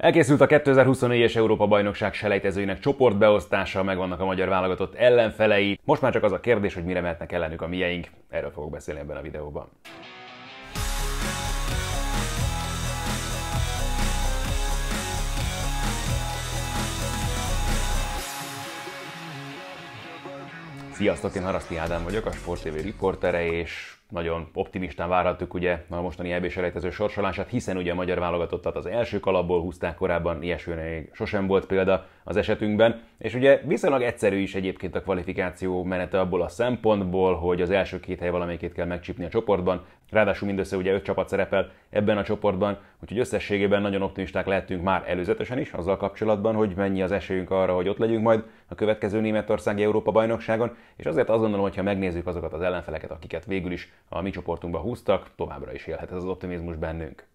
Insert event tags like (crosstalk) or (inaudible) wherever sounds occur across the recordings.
Elkészült a 2024-es Európa-bajnokság selejtezőinek csoportbeosztása, megvannak a magyar válogatott ellenfelei. Most már csak az a kérdés, hogy mire mehetnek ellenük a mieink. Erről fogok beszélni ebben a videóban. Sziasztok, én Haraszti Ádám vagyok, a Sport TV riportere, és nagyon optimistán várhattuk ugye a mostani eb selejtező sorsolását, hiszen ugye a magyar válogatottat az első kalapból húzták korábban, ilyesőre még sosem volt példa, az esetünkben. És ugye viszonylag egyszerű is egyébként a kvalifikáció menete abból a szempontból, hogy az első két hely valamelyikét kell megcsípni a csoportban. Ráadásul mindössze ugye öt csapat szerepel ebben a csoportban, úgyhogy összességében nagyon optimisták lehetünk már előzetesen is azzal kapcsolatban, hogy mennyi az esélyünk arra, hogy ott legyünk majd a következő Németországi Európa bajnokságon, és azért azt gondolom, hogy ha megnézzük azokat az ellenfeleket, akiket végül is a mi csoportunkba húztak, továbbra is élhet ez az optimizmus bennünk.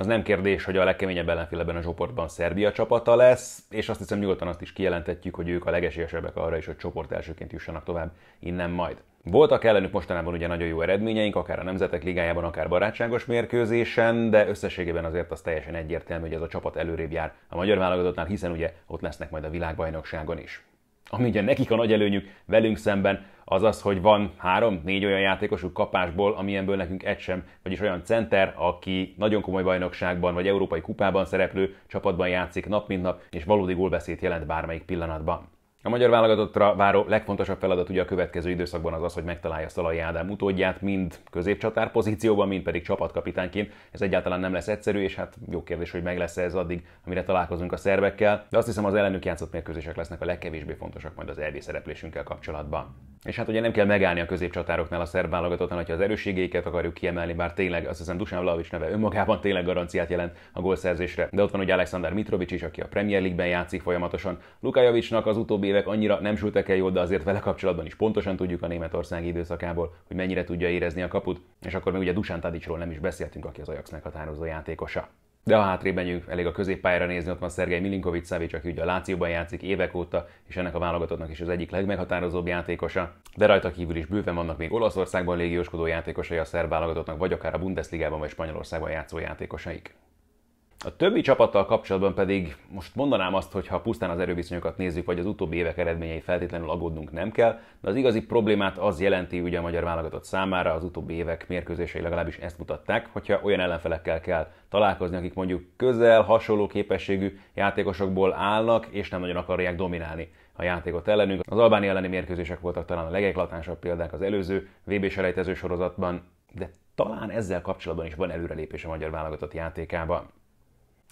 Az nem kérdés, hogy a legkeményebb ellenfél ebben a csoportban Szerbia csapata lesz, és azt hiszem nyugodtan azt is kijelenthetjük, hogy ők a legesélyesebbek arra is, hogy csoport elsőként jussanak tovább innen majd. Voltak ellenük mostanában ugye nagyon jó eredményeink, akár a Nemzetek Ligájában, akár barátságos mérkőzésen, de összességében azért az teljesen egyértelmű, hogy ez a csapat előrébb jár a magyar válogatottnál, hiszen ugye ott lesznek majd a világbajnokságon is. Ami ugye nekik a nagy előnyük velünk szemben az az, hogy van három-négy olyan játékosuk kapásból, amilyenből nekünk egy sem, vagyis olyan center, aki nagyon komoly bajnokságban vagy európai kupában szereplő csapatban játszik nap mint nap, és valódi gólbeszéd jelent bármelyik pillanatban. A magyar válogatottra váró legfontosabb feladat ugye a következő időszakban az az, hogy megtalálja Szalai Ádám utódját, mind középcsatár pozícióban, mind pedig csapatkapitánként. Ez egyáltalán nem lesz egyszerű, és hát jó kérdés, hogy meg lesz ez addig, amire találkozunk a szervekkel, de azt hiszem az ellenük játszott mérkőzések lesznek a legkevésbé fontosak majd az EB szereplésünkkel kapcsolatban. És hát ugye nem kell megállni a középcsatároknál a szerb válogatottan, hogyha az erősségeiket akarjuk kiemelni, bár tényleg azt hiszem Dusan Vlahovic neve önmagában tényleg garanciát jelent a gólszerzésre. De ott van ugye Alexander Mitrovic is, aki a Premier League-ben játszik folyamatosan. Lukajavicnak az utóbbi évek annyira nem sültek el jól, de azért vele kapcsolatban is pontosan tudjuk a Németország időszakából, hogy mennyire tudja érezni a kaput. És akkor még ugye Dusan Tadicsról nem is beszéltünk, aki az Ajax meghatározó játékosa de a hátrében nyűg, elég a középpályára nézni, ott van Szergei Milinkovic Savic, aki ugye a Lációban játszik évek óta, és ennek a válogatottnak is az egyik legmeghatározóbb játékosa. De rajta kívül is bőven vannak még Olaszországban légióskodó játékosai a szerb válogatottnak, vagy akár a Bundesligában vagy Spanyolországban játszó játékosaik. A többi csapattal kapcsolatban pedig most mondanám azt, hogy ha pusztán az erőviszonyokat nézzük, vagy az utóbbi évek eredményei feltétlenül aggódnunk nem kell, de az igazi problémát az jelenti ugye a magyar válogatott számára, az utóbbi évek mérkőzései legalábbis ezt mutatták, hogyha olyan ellenfelekkel kell találkozni, akik mondjuk közel, hasonló képességű játékosokból állnak, és nem nagyon akarják dominálni a játékot ellenünk. Az albáni elleni mérkőzések voltak talán a legeklatánsabb példák az előző VB sorozatban, de talán ezzel kapcsolatban is van előrelépés a magyar válogatott játékában.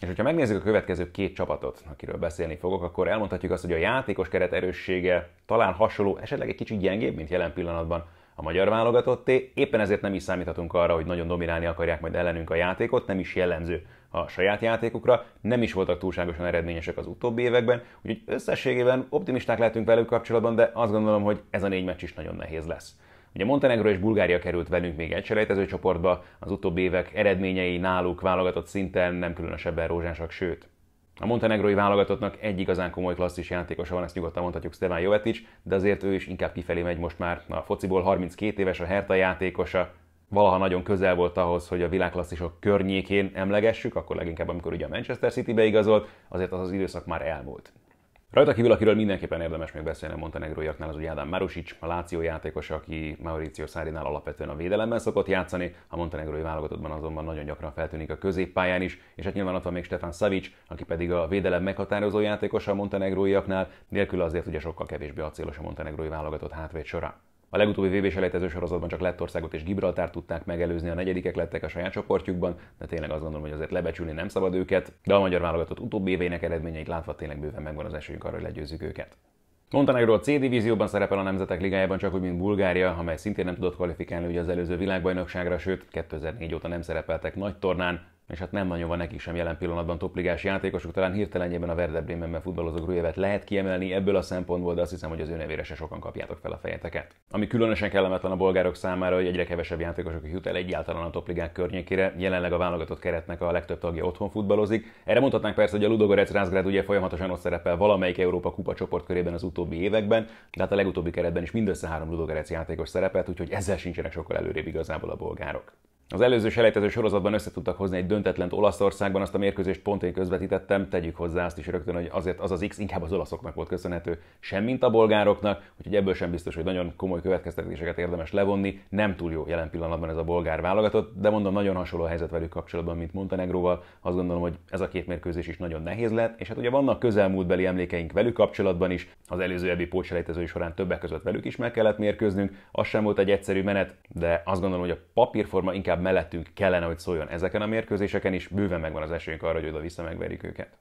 És hogyha megnézzük a következő két csapatot, akiről beszélni fogok, akkor elmondhatjuk azt, hogy a játékos keret erőssége talán hasonló, esetleg egy kicsit gyengébb, mint jelen pillanatban a magyar válogatotté. Éppen ezért nem is számíthatunk arra, hogy nagyon dominálni akarják majd ellenünk a játékot, nem is jellemző a saját játékukra, nem is voltak túlságosan eredményesek az utóbbi években, úgyhogy összességében optimisták lehetünk velük kapcsolatban, de azt gondolom, hogy ez a négy meccs is nagyon nehéz lesz. Ugye Montenegro és Bulgária került velünk még egy selejtező csoportba, az utóbbi évek eredményei náluk válogatott szinten nem különösebben rózsásak, sőt. A montenegrói válogatottnak egy igazán komoly klasszis játékosa van, ezt nyugodtan mondhatjuk Stefan Jovetic, de azért ő is inkább kifelé megy most már. A fociból 32 éves a Herta játékosa, valaha nagyon közel volt ahhoz, hogy a világklasszisok környékén emlegessük, akkor leginkább amikor ugye a Manchester City beigazolt, azért az az időszak már elmúlt. Rajta kívül, akiről mindenképpen érdemes még beszélni a montenegróiaknál, az ugye Ádám Marusic, a Láció játékos, aki Mauricio Szárinál alapvetően a védelemben szokott játszani, a montenegrói válogatottban azonban nagyon gyakran feltűnik a középpályán is, és hát nyilván ott van még Stefan Savic, aki pedig a védelem meghatározó játékosa a montenegróiaknál, nélkül azért ugye sokkal kevésbé acélos a montenegrói válogatott hátvéd sora. A legutóbbi vb selejtező sorozatban csak Lettországot és Gibraltárt tudták megelőzni, a negyedikek lettek a saját csoportjukban, de tényleg azt gondolom, hogy azért lebecsülni nem szabad őket, de a magyar válogatott utóbbi évének eredményeit látva tényleg bőven megvan az esélyünk arra, hogy legyőzzük őket. Montenegro a C divízióban szerepel a Nemzetek Ligájában, csak úgy, mint Bulgária, amely szintén nem tudott kvalifikálni ugye az előző világbajnokságra, sőt 2004 óta nem szerepeltek nagy tornán, és hát nem nagyon van neki sem jelen pillanatban topligás játékosok, talán hirtelenjében a Werder Bremenben futballozó Grujevet lehet kiemelni ebből a szempontból, de azt hiszem, hogy az ő nevére se sokan kapjátok fel a fejeteket. Ami különösen kellemetlen a bolgárok számára, hogy egyre kevesebb játékosok jut el egyáltalán a topligák környékére, jelenleg a válogatott keretnek a legtöbb tagja otthon futballozik. Erre mondhatnánk persze, hogy a Ludogorec Rázgrád ugye folyamatosan ott szerepel valamelyik Európa Kupa csoportkörében az utóbbi években, de hát a legutóbbi keretben is mindössze három Ludogorec játékos szerepelt, úgyhogy ezzel sincsenek sokkal előrébb igazából a bolgárok. Az előző selejtező sorozatban össze tudtak hozni egy döntetlent Olaszországban, azt a mérkőzést pont én közvetítettem, tegyük hozzá azt is rögtön, hogy azért az az X inkább az olaszoknak volt köszönhető, sem mint a bolgároknak, úgyhogy ebből sem biztos, hogy nagyon komoly következtetéseket érdemes levonni. Nem túl jó jelen pillanatban ez a bolgár válogatott, de mondom, nagyon hasonló a helyzet velük kapcsolatban, mint Montenegróval. Azt gondolom, hogy ez a két mérkőzés is nagyon nehéz lett, és hát ugye vannak közelmúltbeli emlékeink velük kapcsolatban is, az előző ebbi pótselejtezői során többek között velük is meg kellett mérkőznünk, az sem volt egy egyszerű menet, de azt gondolom, hogy a papírforma inkább inkább mellettünk kellene, hogy szóljon ezeken a mérkőzéseken is, bőven megvan az esélyünk arra, hogy oda vissza megverjük őket.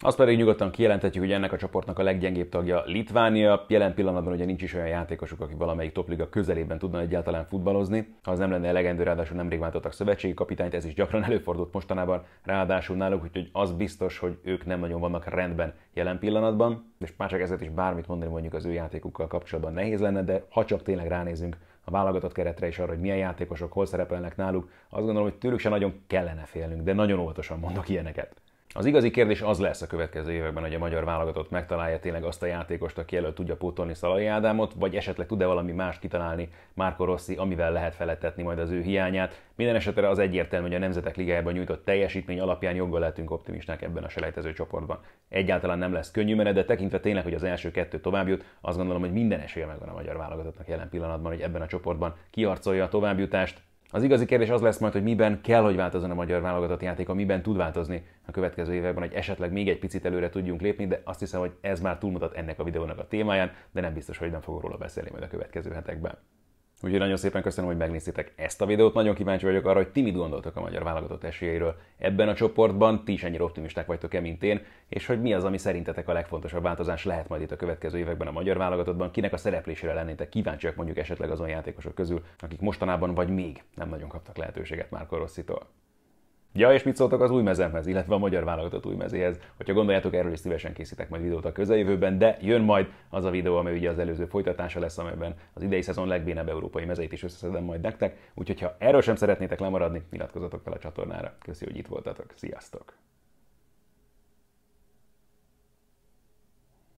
Azt pedig nyugodtan kijelenthetjük, hogy ennek a csoportnak a leggyengébb tagja Litvánia. Jelen pillanatban ugye nincs is olyan játékosuk, aki valamelyik topliga közelében tudna egyáltalán futballozni. Ha az nem lenne elegendő, ráadásul nemrég váltottak szövetségi kapitányt, ez is gyakran (laughs) előfordult mostanában, ráadásul náluk, úgyhogy az biztos, hogy ők nem nagyon vannak rendben jelen pillanatban. És már csak ezért is bármit mondani mondjuk az ő játékukkal kapcsolatban nehéz lenne, de ha csak tényleg ránézünk a válogatott keretre és arra, hogy milyen játékosok hol szerepelnek náluk, azt gondolom, hogy tőlük se nagyon kellene félnünk, de nagyon óvatosan mondok ilyeneket. Az igazi kérdés az lesz a következő években, hogy a magyar válogatott megtalálja tényleg azt a játékost, aki előtt tudja pótolni Szalai Ádámot, vagy esetleg tud-e valami más kitalálni Márko Rossi, amivel lehet felettetni majd az ő hiányát. Minden esetre az egyértelmű, hogy a Nemzetek Ligájában nyújtott teljesítmény alapján joggal lehetünk optimisták ebben a selejtező csoportban. Egyáltalán nem lesz könnyű menet, de tekintve tényleg, hogy az első kettő továbbjut, azt gondolom, hogy minden esélye megvan a magyar válogatottnak jelen pillanatban, hogy ebben a csoportban kiarcolja a továbbjutást, az igazi kérdés az lesz majd, hogy miben kell, hogy változzon a magyar válogatott játéka, miben tud változni a következő években, hogy esetleg még egy picit előre tudjunk lépni, de azt hiszem, hogy ez már túlmutat ennek a videónak a témáján, de nem biztos, hogy nem fogok róla beszélni majd a következő hetekben. Úgyhogy nagyon szépen köszönöm, hogy megnéztétek ezt a videót. Nagyon kíváncsi vagyok arra, hogy ti mit gondoltok a magyar válogatott esélyéről ebben a csoportban, ti is ennyire optimisták vagytok-e, mint én, és hogy mi az, ami szerintetek a legfontosabb változás lehet majd itt a következő években a magyar válogatottban, kinek a szereplésére lennétek kíváncsiak mondjuk esetleg azon játékosok közül, akik mostanában vagy még nem nagyon kaptak lehetőséget már Rosszitól. Ja, és mit szóltok az új mezemhez, illetve a magyar válogatott új mezéhez. Hogyha gondoljátok, erről is szívesen készítek majd videót a közeljövőben, de jön majd az a videó, ami ugye az előző folytatása lesz, amelyben az idei szezon legbénebb európai mezeit is összeszedem majd nektek. Úgyhogy ha erről sem szeretnétek lemaradni, iratkozzatok fel a csatornára. Köszi, hogy itt voltatok. Sziasztok!